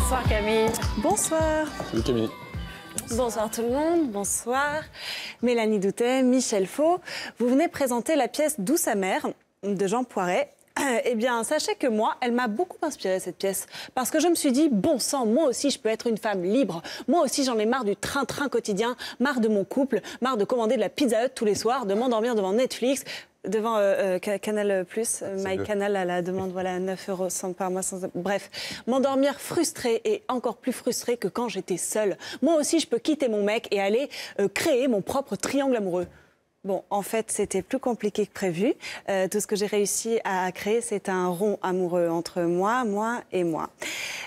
Bonsoir Camille. Bonsoir. Bonsoir tout le monde, bonsoir. Mélanie Doutet, Michel Faux, vous venez présenter la pièce Douce mère » de Jean Poiret. eh bien, sachez que moi, elle m'a beaucoup inspirée cette pièce. Parce que je me suis dit, bon sang, moi aussi, je peux être une femme libre. Moi aussi, j'en ai marre du train-train quotidien, marre de mon couple, marre de commander de la pizza hut tous les soirs, de m'endormir devant Netflix. Devant euh, euh, Canal+, euh, Canal à la demande, voilà, 9 euros par mois. Bref, m'endormir frustré et encore plus frustré que quand j'étais seule. Moi aussi, je peux quitter mon mec et aller créer mon propre triangle amoureux. Bon, en fait, c'était plus compliqué que prévu. tout ce que j'ai réussi à créer, c'est un rond amoureux entre moi, moi et moi.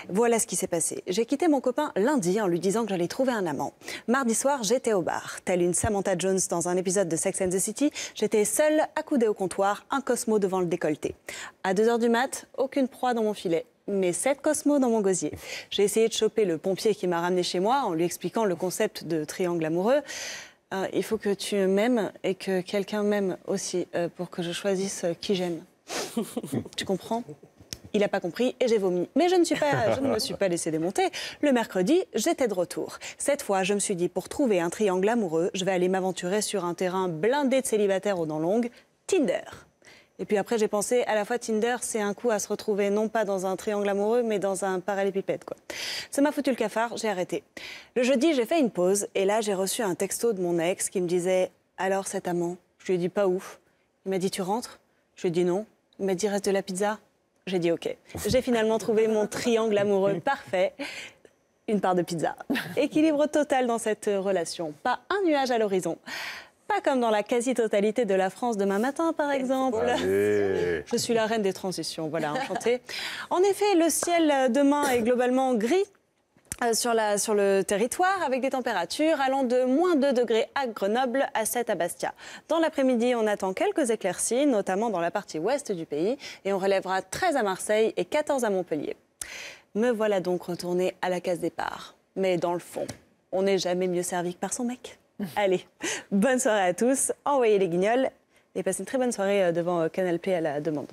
Voilà ce qui s'est passé. J'ai quitté mon copain lundi en lui disant que j'allais trouver un amant. Mardi soir, j'étais au bar. Telle une Samantha Jones dans un épisode de Sex and the City, j'étais seule, accoudée au comptoir, un Cosmo devant le décolleté. À 2h du mat, aucune proie dans mon filet mais sept cosmos dans mon gosier. J'ai essayé de choper le pompier qui m'a ramené chez moi en lui expliquant le concept de triangle amoureux. Euh, il faut que tu m'aimes et que quelqu'un m'aime aussi euh, pour que je choisisse qui j'aime. tu comprends il n'a pas compris et j'ai vomi. Mais je ne, me suis pas laissé démonter. Le mercredi, j'étais de retour. Cette fois, je me suis dit, pour trouver un triangle amoureux, je vais aller m'aventurer sur un terrain blindé de célibataires aux dents longues, Tinder. Et puis après, j'ai pensé, à la fois Tinder, c'est un coup à se retrouver non pas dans un triangle amoureux, mais dans un parallépipède, quoi. Ça m'a foutu le cafard, j'ai arrêté. Le jeudi, j'ai fait une pause, et là, j'ai reçu un texto de mon ex qui me disait Alors, cet amant Je lui ai dit Pas ouf. Il m'a dit Tu rentres Je lui ai dit Non. Il m'a dit Reste de la pizza j'ai dit OK. J'ai finalement trouvé mon triangle amoureux parfait. Une part de pizza. Équilibre total dans cette relation. Pas un nuage à l'horizon. Pas comme dans la quasi-totalité de la France demain matin, par exemple. Je suis la reine des transitions, voilà, enchantée. En effet, le ciel euh, demain est globalement gris, euh, sur, le territoire avec des températures allant de moins 2 degrés à Grenoble à 7 à Bastia. Dans l'après-midi, on attend quelques éclaircies, notamment dans la partie ouest du pays, et on relèvera 13 à Marseille et 14 à Montpellier. Me voilà donc retourné à la case départ. Mais dans le fond, on n'est jamais mieux servi que par son mec. Allez, bonne soirée à tous, envoyez les guignols et passez une très bonne soirée euh, devant euh, Canal P à la demande.